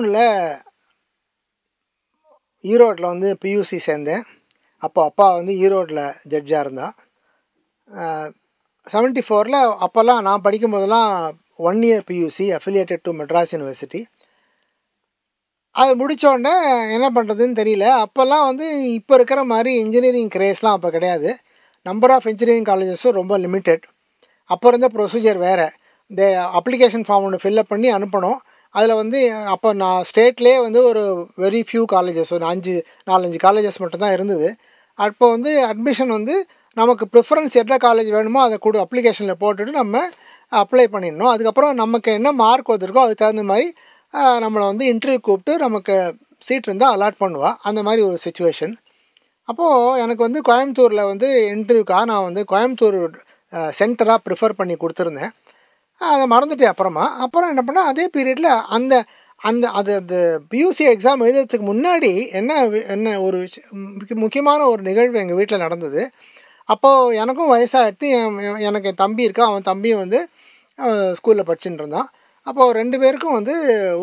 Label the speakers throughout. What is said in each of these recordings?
Speaker 1: ஜூனில் ஈரோட்டில் வந்து பியூசி சேர்ந்தேன் அப்போ அப்பா வந்து ஈரோட்டில் ஜட்ஜாக இருந்தால் செவன்ட்டி ஃபோரில் அப்போல்லாம் நான் படிக்கும்போதெல்லாம் one year PUC affiliated to Madras university அது முடித்தோடனே என்ன பண்ணுறதுன்னு தெரியல அப்போல்லாம் வந்து இப்போ இருக்கிற மாதிரி இன்ஜினியரிங் கிரேஸ்லாம் அப்போ கிடையாது நம்பர் ஆஃப் இன்ஜினியரிங் காலேஜஸும் ரொம்ப லிமிட்டெட் அப்போ இருந்த ப்ரொசீஜர் வேறு இந்த அப்ளிகேஷன் ஃபார்ம் ஒன்று ஃபில்லப் பண்ணி அனுப்பணும் அதில் வந்து அப்போ நான் ஸ்டேட்லேயே வந்து ஒரு வெரி ஃபியூ காலேஜஸ் ஒரு அஞ்சு நாலஞ்சு காலேஜஸ் மட்டும்தான் இருந்தது அப்போ வந்து அட்மிஷன் வந்து நமக்கு ப்ரிஃபரன்ஸ் எந்த காலேஜ் வேணுமோ அதை கூட அப்ளிகேஷனில் போட்டுட்டு நம்ம அப்ளை பண்ணிடணும் அதுக்கப்புறம் நமக்கு என்ன மார்க் வந்துருக்கோ அதுக்கு தகுந்த மாதிரி நம்மளை வந்து இன்டர்வியூ கூப்பிட்டு நமக்கு சீட் இருந்தால் அலாட் பண்ணுவாள் அந்த மாதிரி ஒரு சுச்சுவேஷன் அப்போது எனக்கு வந்து கோயம்புத்தூரில் வந்து இன்டர்வியூக்காக நான் வந்து கோயம்புத்தூர் சென்டராக ப்ரிஃபர் பண்ணி கொடுத்துருந்தேன் அதை மறந்துட்டு அப்புறமா அப்புறம் என்ன பண்ணால் அதே பீரியடில் அந்த அந்த அது அந்த பியூசி எக்ஸாம் எழுதுறதுக்கு முன்னாடி என்ன என்ன ஒரு முக்கியமான ஒரு நிகழ்வு எங்கள் வீட்டில் நடந்தது அப்போது எனக்கும் வயசாகிடுத்து எனக்கு தம்பி இருக்கான் அவன் தம்பியும் வந்து ஸ்கூலில் படிச்சுட்டு இருந்தான் அப்போது ரெண்டு பேருக்கும் வந்து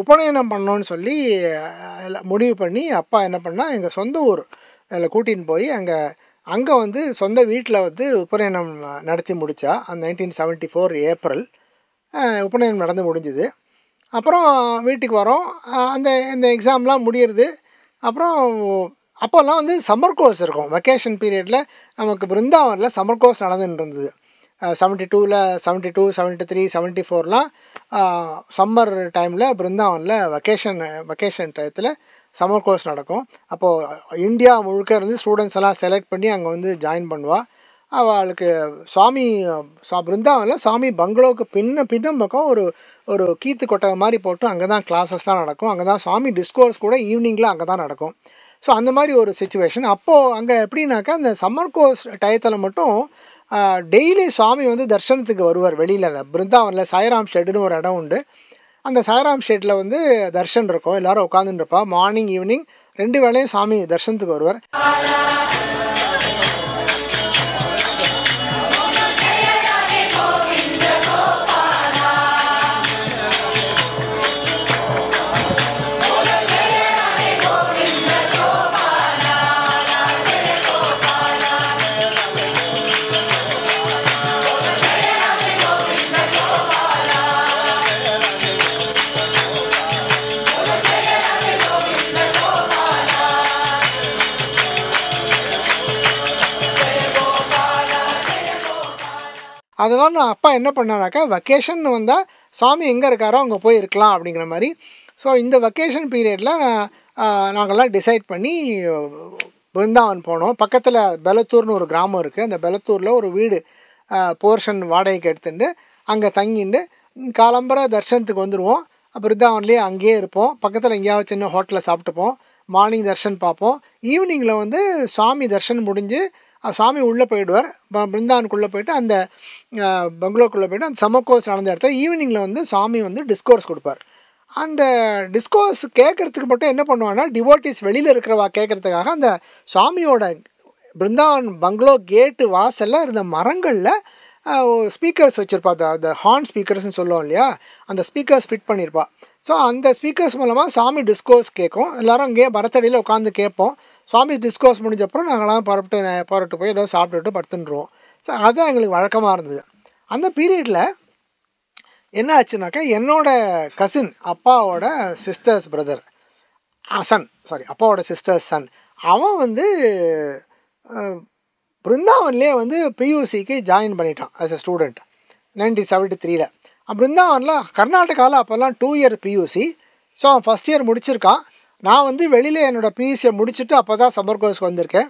Speaker 1: உபநயனம் பண்ணோன்னு சொல்லி முடிவு பண்ணி அப்பா என்ன பண்ணால் எங்கள் சொந்த ஊர் அதில் கூட்டின்னு போய் அங்கே அங்கே வந்து சொந்த வீட்டில் வந்து உபநயனம் நடத்தி முடித்தா அந்த நைன்டீன் செவன்ட்டி ஃபோர் ஏப்ரல் உபநயனம் நடந்து முடிஞ்சுது அப்புறம் வீட்டுக்கு வரோம் அந்த இந்த எக்ஸாம்லாம் முடியறது அப்புறம் அப்போல்லாம் வந்து சம்மர் கோர்ஸ் இருக்கும் வெக்கேஷன் பீரியடில் நமக்கு பிருந்தாவனில் சம்மர் கோர்ஸ் நடந்துட்டு இருந்தது செவன்ட்டி டூவில் seventy two seventy three seventy ஃபோர்லாம் சம்மர் டைமில் பிருந்தாவனில் வெக்கேஷன் வெக்கேஷன் டயத்தில் சம்மர் கோர்ஸ் நடக்கும் அப்போது இந்தியா முழுக்க இருந்து ஸ்டூடெண்ட்ஸ் எல்லாம் செலக்ட் பண்ணி அங்கே வந்து ஜாயின் பண்ணுவாள் அவளுக்கு சாமி சா பிருந்தாவில் சாமி பங்களோவுக்கு பின்ன பின்ன பக்கம் ஒரு ஒரு கீத்து கொட்டகை மாதிரி போட்டு அங்கே தான் தான் நடக்கும் அங்கே தான் சாமி டிஸ்கோர்ஸ் கூட ஈவினிங்கில் அங்கே தான் நடக்கும் ஸோ அந்த மாதிரி ஒரு சுச்சுவேஷன் அப்போது அங்கே எப்படின்னாக்கா அந்த சம்மர் கோர்ஸ் டயத்தில் மட்டும் டெய்லி சாமி வந்து தர்சனத்துக்கு வருவார் வெளியில் பிருந்தாவனில் சாய்ராம் ஷெட்டுன்னு ஒரு இடம் உண்டு அந்த சாய்ராம் ஷெட்டில் வந்து தர்ஷன் இருக்கும் எல்லோரும் உட்காந்துருப்பா மார்னிங் ஈவினிங் ரெண்டு வேளையும் சாமி தர்ஷனத்துக்கு வருவார் அதனால் நான் அப்பா என்ன பண்ணானாக்கா வெக்கேஷன் வந்தால் சாமி எங்கே இருக்காரோ அங்கே போயிருக்கலாம் அப்படிங்கிற மாதிரி ஸோ இந்த வெக்கேஷன் பீரியடில் நாங்கள்லாம் டிசைட் பண்ணி பிருந்தாவன் போனோம் பக்கத்தில் பெலத்தூர்னு ஒரு கிராமம் இருக்குது அந்த பெலத்தூரில் ஒரு வீடு போர்ஷன் வாடகைக்கு எடுத்துட்டு அங்கே தங்கிட்டு காலம்பரை தர்ஷனத்துக்கு வந்துடுவோம் பிருந்தாவன்லேயே அங்கேயே இருப்போம் பக்கத்தில் எங்கேயாவது சின்ன ஹோட்டலில் சாப்பிட்டுப்போம் மார்னிங் தர்ஷன் பார்ப்போம் ஈவினிங்கில் வந்து சாமி தர்ஷன் முடிஞ்சு சாமி உள்ளே போயிடுவார் பிருந்தானுக்குள்ளே போயிட்டு அந்த பங்களோக்குள்ளே போயிட்டு அந்த சமக்கோஸ் நடந்த இடத்துல ஈவினிங்கில் வந்து சாமி வந்து டிஸ்கோர்ஸ் கொடுப்பார் அந்த டிஸ்கோர்ஸ் கேட்குறதுக்கு மட்டும் என்ன பண்ணுவான்னா டிவோட்டிஸ் வெளியில் இருக்கிறவா கேட்குறதுக்காக அந்த சாமியோட பிருந்தாவன் பங்களோ கேட்டு வாசலில் இருந்த மரங்களில் ஸ்பீக்கர்ஸ் வச்சுருப்பா அந்த ஹார்ன் ஸ்பீக்கர்ஸ்னு சொல்லுவோம் இல்லையா அந்த ஸ்பீக்கர்ஸ் ஃபிட் பண்ணியிருப்பாள் ஸோ அந்த ஸ்பீக்கர்ஸ் மூலமாக சாமி டிஸ்கோஸ் கேட்கும் எல்லோரும் அங்கேயே மரத்தடியில் உட்காந்து கேட்போம் சாமி டிஸ்கோஸ் முடிஞ்சப்பறம் நாங்களாம் புறப்பட்டு புறப்பட்டு போய் ஏதோ சாப்பிட்டுட்டு படுத்துட்டுருவோம் ஸோ அதுதான் எங்களுக்கு வழக்கமாக இருந்தது அந்த பீரியடில் என்ன ஆச்சுனாக்கா என்னோட கசின் அப்பாவோட சிஸ்டர்ஸ் பிரதர் சன் சாரி அப்பாவோட சிஸ்டர்ஸ் சன் அவன் வந்து பிருந்தாவன்லேயே வந்து பியூசிக்கு ஜாயின் பண்ணிட்டான் as a student nineteen seventy த்ரீல பிருந்தாவனில் கர்நாடகாவில் அப்போல்லாம் டூ இயர் பியூசி ஸோ அவன் ஃபஸ்ட் இயர் முடிச்சிருக்கான் நான் வந்து வெளியில் என்னோடய பிஎஸ்சியை e முடிச்சுட்டு அப்போ தான் சம்மர் கோர்ஸ்க்கு வந்திருக்கேன்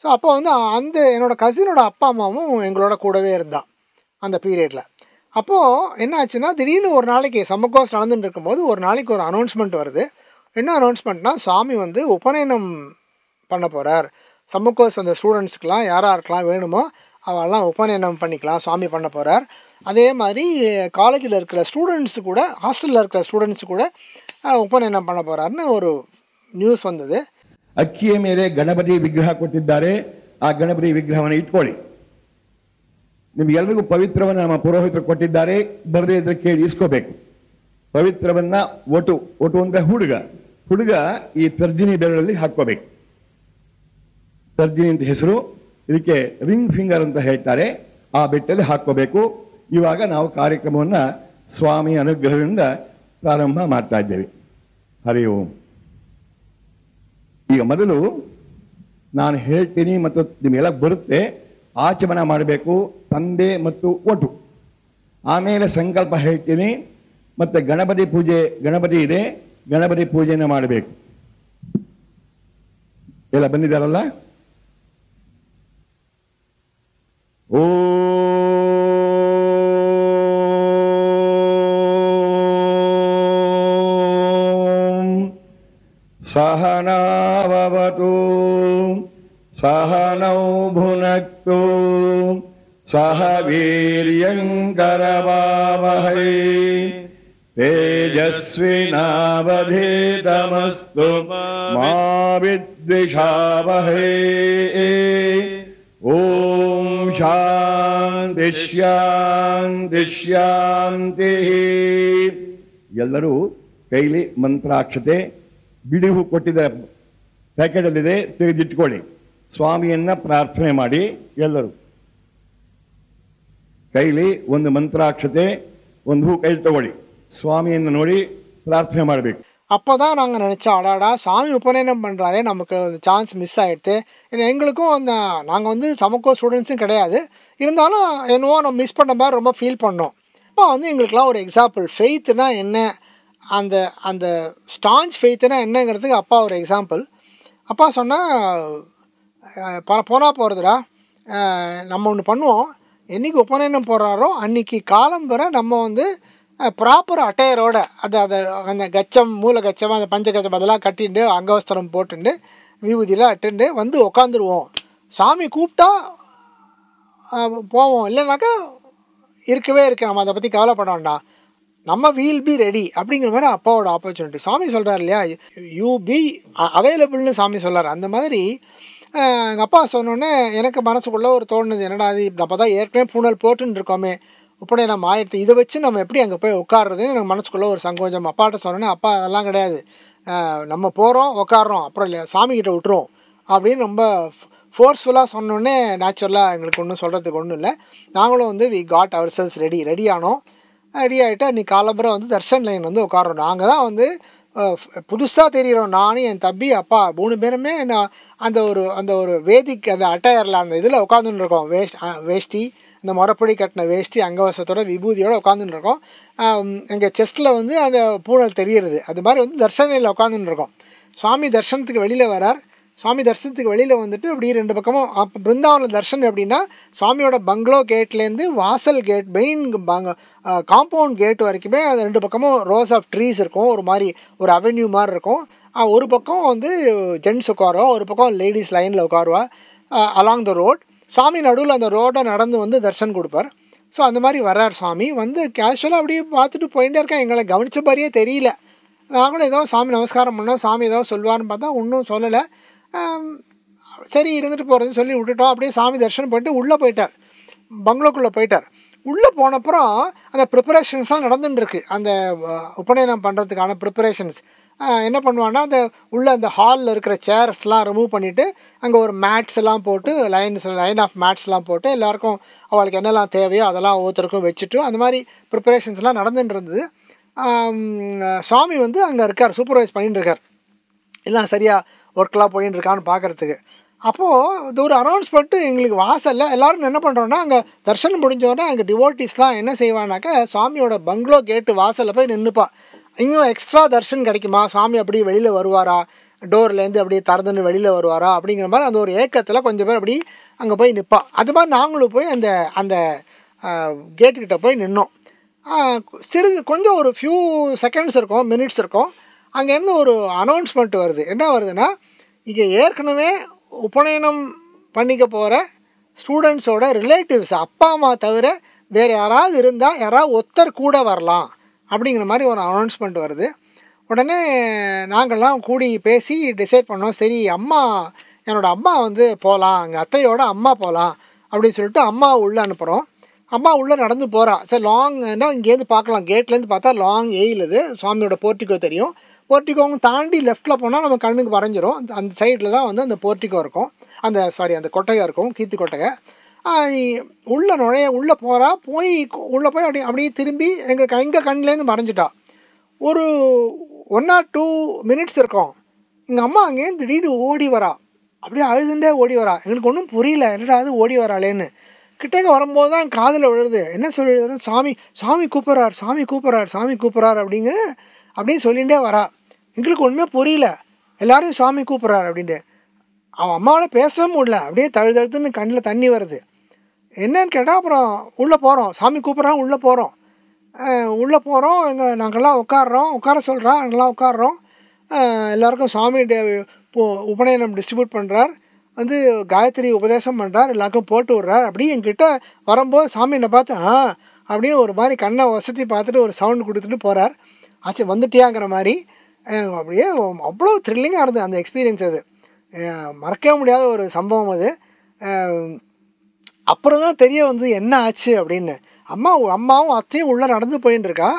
Speaker 1: ஸோ அப்போ வந்து அந்த என்னோடய கசினோட அப்பா அம்மாவும் எங்களோட கூடவே இருந்தான் அந்த பீரியடில் அப்போது என்ன ஆச்சுன்னா திடீர்னு ஒரு நாளைக்கு சம்மர் கோர்ஸ் நடந்துட்டு இருக்கும்போது ஒரு நாளைக்கு ஒரு அனௌன்ஸ்மெண்ட் வருது என்ன அனௌன்ஸ்மெண்ட்னா சுவாமி வந்து உபநயனம் பண்ண போகிறார் சம்மர் கோர்ஸ் அந்த ஸ்டூடெண்ட்ஸுக்கெலாம் யாராக இருக்கலாம் வேணுமோ அவெல்லாம் உபநயனம் பண்ணிக்கலாம் சுவாமி பண்ண போகிறார் அதே மாதிரி காலேஜில் இருக்கிற ஸ்டூடெண்ட்ஸு கூட ஹாஸ்டலில் இருக்கிற ஸ்டூடெண்ட்ஸு கூட ಆ ಮಾಡೋ பண்ண போறாருன்னு ಅವರು ನ್ಯೂಸ್ ಬಂದಿದೆ
Speaker 2: ಅಕ್ಕಿಯ ಮೇಲೆ ಗಣಪತಿ ವಿಗ್ರಹ ಕೊಟ್ಟಿದ್ದಾರೆ ಆ ಗಣಪತಿ ವಿಗ್ರಹವನ್ನು ಇಟ್ಕೊಳ್ಳಿ ನಿಮಗೆಲ್ಲರಿಗೂ ಪವಿತ್ರವನ್ನು ನಮ್ಮ ಪುರೋಹಿತರು ಕೊಟ್ಟಿದ್ದಾರೆ ಬರದೇ ಇದ್ರೆ ಕೇಳಿ ಇಸ್ಕೋಬೇಕು ಪವಿತ್ರವನ್ನ ಒಟು ಒಟು ಅಂದ್ರೆ ಹುಡುಗ ಹುಡುಗ ಈ ತರ್ಜಿನಿ ಬೆರಳಲ್ಲಿ ಹಾಕೋಬೇಕು ತರ್ಜಿನಿ ಅಂತ ಹೆಸರು ಇದಕ್ಕೆ ರಿಂಗ್ ಫಿಂಗರ್ ಅಂತ ಹೇಳ್ತಾರೆ ಆ ಬೆಟ್ಟಲ್ಲಿ ಹಾಕೋಬೇಕು ಇವಾಗ ನಾವು ಕಾರ್ಯಕ್ರಮವನ್ನ ಸ್ವಾಮಿ ಅನುಗ್ರಹದಿಂದ ಪ್ರಾರಂಭ ಮಾಡ್ತಾ ಇದ್ದೇವೆ ಹರಿ ಓಂ ಈಗ ಮೊದಲು ನಾನು ಹೇಳ್ತೀನಿ ಮತ್ತು ನಿಮಗೆಲ್ಲ ಬರುತ್ತೆ ಆಚಮನ ಮಾಡಬೇಕು ತಂದೆ ಮತ್ತು ಒಟು ಆಮೇಲೆ ಸಂಕಲ್ಪ ಹೇಳ್ತೀನಿ ಮತ್ತೆ ಗಣಪತಿ ಪೂಜೆ ಗಣಪತಿ ಇದೆ ಗಣಪತಿ ಪೂಜೆಯನ್ನು ಮಾಡಬೇಕು ಎಲ್ಲ ಬಂದಿದ್ದಾರಲ್ಲ सहनावतु सहनौ भुनक्तु सह वीर्यङ्करवावहै तेजस्विनावभेदमस्तु मा विद्विषावहे ॐ शान्तिः ए कैलि मन्त्राक्षते ಬಿಡಿಹು ಕೊಟ್ಟಿದ್ದ ಪ್ಯಾಕೆಟಲ್ಲಿದೆ ತೆಗೆದಿಟ್ಕೊಳ್ಳಿ ಸ್ವಾಮಿಯನ್ನು ಪ್ರಾರ್ಥನೆ ಮಾಡಿ ಎಲ್ಲರೂ ಕೈಲಿ ಒಂದು ಮಂತ್ರಾಕ್ಷತೆ ಒಂದು ಹೂ ಕೈಲಿ ತಗೊಳ್ಳಿ ಸ್ವಾಮಿಯನ್ನು ನೋಡಿ ಪ್ರಾರ್ಥನೆ ಮಾಡಬೇಕು
Speaker 1: அப்போ தான் நாங்கள் நினச்சோம் அடாடா சாமி உபநயனம் பண்ணுறாரே நமக்கு சான்ஸ் மிஸ் ஆகிடுது எங்களுக்கும் அந்த நாங்கள் வந்து சமக்கோ ஸ்டூடெண்ட்ஸும் கிடையாது இருந்தாலும் என்னவோ நம்ம மிஸ் பண்ண மாதிரி ரொம்ப ஃபீல் பண்ணோம் இப்போ வந்து எங்களுக்குலாம் ஒரு எக்ஸாம்பிள் ஃபெய்த்துனா என்ன அந்த அந்த ஸ்டான்ச் ஃபெய்த்துனா என்னங்கிறதுக்கு அப்பா ஒரு எக்ஸாம்பிள் அப்பா சொன்னால் போனால் போகிறதுடா நம்ம ஒன்று பண்ணுவோம் என்றைக்கு உபநயனம் போடுறாரோ அன்றைக்கி காலம் வர நம்ம வந்து ப்ராப்பர் அட்டையரோட அது அதை அந்த கச்சம் மூல கச்சம் அந்த பஞ்ச கச்சம் அதெல்லாம் கட்டிட்டு அங்கவஸ்திரம் போட்டுண்டு வீபூதியெலாம் அட்டுண்டு வந்து உக்காந்துருவோம் சாமி கூப்பிட்டா போவோம் இல்லைனாக்கா இருக்கவே இருக்கு நம்ம அதை பற்றி கவலைப்பட வேண்டாம் நம்ம வீல் பி ரெடி அப்படிங்கிற மாதிரி அப்பாவோட ஆப்பர்ச்சுனிட்டி சாமி சொல்கிறார் இல்லையா யூ பி அவைலபிள்னு சாமி சொல்கிறார் அந்த மாதிரி எங்கள் அப்பா சொன்னோன்னே எனக்கு மனசுக்குள்ளே ஒரு தோணுது என்னடா அது நம்ம தான் ஏற்கனவே பூனல் போட்டுன்னு இருக்கோமே இப்படி நம்ம ஆயிரத்தி இதை வச்சு நம்ம எப்படி அங்கே போய் உட்காடுறதுன்னு எனக்கு மனசுக்குள்ளே ஒரு சங்கோஜம் அப்பாட்ட சொன்னோன்னே அப்பா அதெல்லாம் கிடையாது நம்ம போகிறோம் உட்காடுறோம் அப்புறம் இல்லையா சாமிக்கிட்ட விட்டுரும் அப்படின்னு ரொம்ப ஃபோர்ஸ்ஃபுல்லாக சொன்னோன்னே நேச்சுரலாக எங்களுக்கு ஒன்றும் சொல்கிறதுக்கு ஒன்றும் இல்லை நாங்களும் வந்து we got ourselves ready ready ஆனோம் ரெடி ஆகிட்டு அன்றைக்கி காலம்புரம் வந்து தர்ஷன் லைன் வந்து உட்காரணும் நாங்கள் தான் வந்து புதுசாக தெரிகிறோம் நானும் என் தம்பி அப்பா மூணு பேருமே நான் அந்த ஒரு அந்த ஒரு வேதிக்கு அந்த அட்டையரில் அந்த இதில் உட்காந்துன்னு இருக்கோம் வேஷ் வேஷ்டி இந்த முறப்படி கட்டின வேஷ்டி அங்கவசத்தோட விபூதியோடு உட்காந்துன்னு இருக்கோம் எங்கள் செஸ்ட்டில் வந்து அந்த பூனல் தெரிகிறது அது மாதிரி வந்து தர்ஷனையில் உட்காந்துன்னு இருக்கோம் சுவாமி தர்ஷனத்துக்கு வெளியில் வரார் சுவாமி தரிசனத்துக்கு வெளியில் வந்துட்டு இப்படி ரெண்டு பக்கமும் அப்போ பிருந்தாவனில் தர்ஷன் அப்படின்னா சுவாமியோட பங்களோ கேட்லேருந்து வாசல் கேட் மெயின் பாங்க காம்பவுண்ட் கேட் வரைக்குமே அது ரெண்டு பக்கமும் ரோஸ் ஆஃப் ட்ரீஸ் இருக்கும் ஒரு மாதிரி ஒரு அவென்யூ மாதிரி இருக்கும் ஒரு பக்கம் வந்து ஜென்ட்ஸ் உட்காருவோம் ஒரு பக்கம் லேடிஸ் லைனில் உட்காருவா அலாங் த ரோட் சாமி நடுவில் அந்த ரோட்டை நடந்து வந்து தர்ஷன் கொடுப்பார் ஸோ அந்த மாதிரி வர்றார் சாமி வந்து கேஷுவலாக அப்படியே பார்த்துட்டு போயிட்டே இருக்கேன் எங்களை கவனித்த மாதிரியே தெரியல நாங்களும் ஏதோ சாமி நமஸ்காரம் பண்ணோம் சாமி ஏதோ சொல்லுவார்னு பார்த்தா ஒன்றும் சொல்லலை சரி இருந்துட்டு போகிறதுன்னு சொல்லி விட்டுட்டோம் அப்படியே சாமி தரிசனம் பண்ணிட்டு உள்ளே போயிட்டார் பங்களோக்குள்ளே போயிட்டார் உள்ளே போனப்புறம் அந்த ப்ரிப்பரேஷன்ஸ்லாம் நடந்துட்டுருக்கு அந்த உபநயனம் பண்ணுறதுக்கான ப்ரிப்பரேஷன்ஸ் என்ன பண்ணுவான்னா அந்த உள்ளே அந்த ஹாலில் இருக்கிற சேர்ஸ்லாம் ரிமூவ் பண்ணிவிட்டு அங்கே ஒரு மேட்ஸ் எல்லாம் போட்டு லைன்ஸ் லைன் ஆஃப் மேட்ஸ்லாம் போட்டு எல்லாருக்கும் அவளுக்கு என்னெல்லாம் தேவையோ அதெல்லாம் ஒவ்வொருத்தருக்கும் வச்சுட்டு அந்த மாதிரி ப்ரிப்பரேஷன்ஸ்லாம் நடந்துட்டு இருந்தது சுவாமி வந்து அங்கே இருக்கார் சூப்பர்வைஸ் பண்ணிட்டுருக்கார் எல்லாம் சரியாக ஒர்க்கெலாம் போயின்னு இருக்கான்னு பார்க்குறதுக்கு அப்போது இது ஒரு அனௌன்ஸ்மெண்ட்டு எங்களுக்கு வாசலில் எல்லோரும் என்ன பண்ணுறோன்னா அங்கே தர்ஷனம் முடிஞ்சோடனே அங்கே டிவோட்டிஸ்லாம் என்ன செய்வானாக்கா சுவாமியோட பங்களோ கேட்டு வாசலில் போய் நின்றுப்பா இங்கும் எக்ஸ்ட்ரா தர்ஷன் கிடைக்குமா சாமி அப்படி வெளியில் வருவாரா டோர்லேருந்து அப்படியே திறந்துன்னு வெளியில் வருவாரா அப்படிங்கிற மாதிரி அந்த ஒரு ஏக்கத்தில் கொஞ்சம் பேர் அப்படி அங்கே போய் நிற்பா அது மாதிரி நாங்களும் போய் அந்த அந்த கேட்டுக்கிட்ட போய் நின்னோம் சிறிது கொஞ்சம் ஒரு ஃபியூ செகண்ட்ஸ் இருக்கும் மினிட்ஸ் இருக்கும் அங்கேருந்து ஒரு அனௌன்ஸ்மெண்ட் வருது என்ன வருதுன்னா இங்கே ஏற்கனவே உபநயனம் பண்ணிக்க போகிற ஸ்டூடெண்ட்ஸோட ரிலேட்டிவ்ஸ் அப்பா அம்மா தவிர வேறு யாராவது இருந்தால் யாராவது ஒத்தர் கூட வரலாம் அப்படிங்கிற மாதிரி ஒரு அனௌன்ஸ்மெண்ட் வருது உடனே நாங்கள்லாம் கூடி பேசி டிசைட் பண்ணோம் சரி அம்மா என்னோடய அம்மா வந்து போகலாம் எங்கள் அத்தையோட அம்மா போகலாம் அப்படின்னு சொல்லிட்டு அம்மா உள்ளே அனுப்புகிறோம் அம்மா உள்ளே நடந்து போகிறா சரி லாங்னால் இங்கேருந்து பார்க்கலாம் கேட்லேருந்து பார்த்தா லாங் எயில் இது சுவாமியோட போர்ட்டிக்கோ தெரியும் போர்ட்டிகோங்க தாண்டி லெஃப்ட்டில் போனால் நம்ம கண்ணுக்கு வரைஞ்சிரும் அந்த சைடில் தான் வந்து அந்த போர்ட்டிகோ இருக்கும் அந்த சாரி அந்த கொட்டகை இருக்கும் கீர்த்தி கொட்டகை உள்ளே நுழைய உள்ளே போகிறா போய் உள்ளே போய் அப்படி அப்படியே திரும்பி எங்கள் எங்கள் கண்ணிலேருந்து மறைஞ்சிட்டா ஒரு ஒன் ஆர் டூ மினிட்ஸ் இருக்கும் எங்கள் அம்மா அங்கேருந்து திடீர்னு ஓடி வரா அப்படியே அழுதுண்டே ஓடி வரா எங்களுக்கு ஒன்றும் புரியல என்னடா அது ஓடி வராளேன்னு கிட்டக்க வரும்போது தான் காதில் விழுது என்ன சொல்லுறது சாமி சாமி கூப்பிட்றார் சாமி கூப்பிட்றார் சாமி கூப்பிட்றார் அப்படிங்கிற அப்படியே சொல்லிகிட்டே வரா எங்களுக்கு ஒன்றுமே புரியல எல்லாரும் சாமி கூப்பிட்றாரு அப்படின்ட்டு அவன் அம்மாவில் பேசவே முடியல அப்படியே தழுதழுத்துன்னு கண்ணில் தண்ணி வருது என்னன்னு கேட்டால் அப்புறம் உள்ளே போகிறோம் சாமி கூப்பிட்றான் உள்ளே போகிறோம் உள்ளே போகிறோம் எங்கள் நாங்கள்லாம் உட்காடுறோம் உட்கார சொல்கிறான் நாங்கள்லாம் உட்காடுறோம் எல்லாருக்கும் சாமி உபநயனம் டிஸ்ட்ரிபியூட் பண்ணுறார் வந்து காயத்ரி உபதேசம் பண்ணுறார் எல்லாருக்கும் போட்டு விட்றார் அப்படியே எங்கிட்ட வரும்போது சாமி என்னை பார்த்து ஆ அப்படின்னு ஒரு மாதிரி கண்ணை வசதி பார்த்துட்டு ஒரு சவுண்ட் கொடுத்துட்டு போகிறார் ஆச்சு வந்துட்டியாங்கிற மாதிரி அப்படியே அவ்வளோ த்ரில்லிங்காக இருந்தது அந்த எக்ஸ்பீரியன்ஸ் அது மறக்கவே முடியாத ஒரு சம்பவம் அது அப்புறம் தான் தெரிய வந்து என்ன ஆச்சு அப்படின்னு அம்மா அம்மாவும் அத்தையும் உள்ளே நடந்து போயின்னு இருக்கா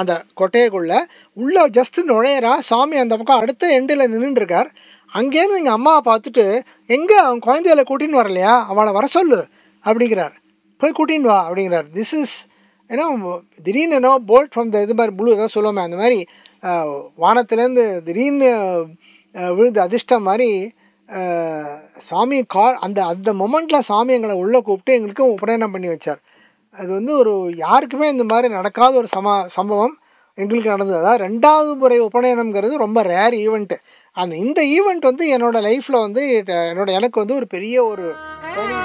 Speaker 1: அந்த கொட்டையக்குள்ளே உள்ளே ஜஸ்ட்டு நுழையிறா சாமி அந்த பக்கம் அடுத்த எண்டில் நின்றுட்டுருக்கார் அங்கேருந்து எங்கள் அம்மாவை பார்த்துட்டு எங்கே அவன் குழந்தையில கூட்டின்னு வரலையா அவளை வர சொல்லு அப்படிங்கிறார் போய் கூட்டின்னு வா அப்படிங்கிறார் திஸ் இஸ் ஏன்னா திடீர்னு என்னோ போல்ட் ஃப்ரம் த இது மாதிரி ப்ளூ ஏதோ சொல்லுவோமே அந்த மாதிரி வானத்துலேருந்து திடீர்னு விழுந்து அதிர்ஷ்டம் மாதிரி சாமி கா அந்த அந்த மொமெண்ட்டில் சாமி எங்களை உள்ளே கூப்பிட்டு எங்களுக்கும் உபநயனம் பண்ணி வச்சார் அது வந்து ஒரு யாருக்குமே இந்த மாதிரி நடக்காத ஒரு சம சம்பவம் எங்களுக்கு நடந்தது அதாவது ரெண்டாவது முறை உபநயனம்ங்கிறது ரொம்ப ரேர் ஈவெண்ட்டு அந்த இந்த ஈவெண்ட் வந்து என்னோடய லைஃப்பில் வந்து என்னோட எனக்கு வந்து ஒரு பெரிய ஒரு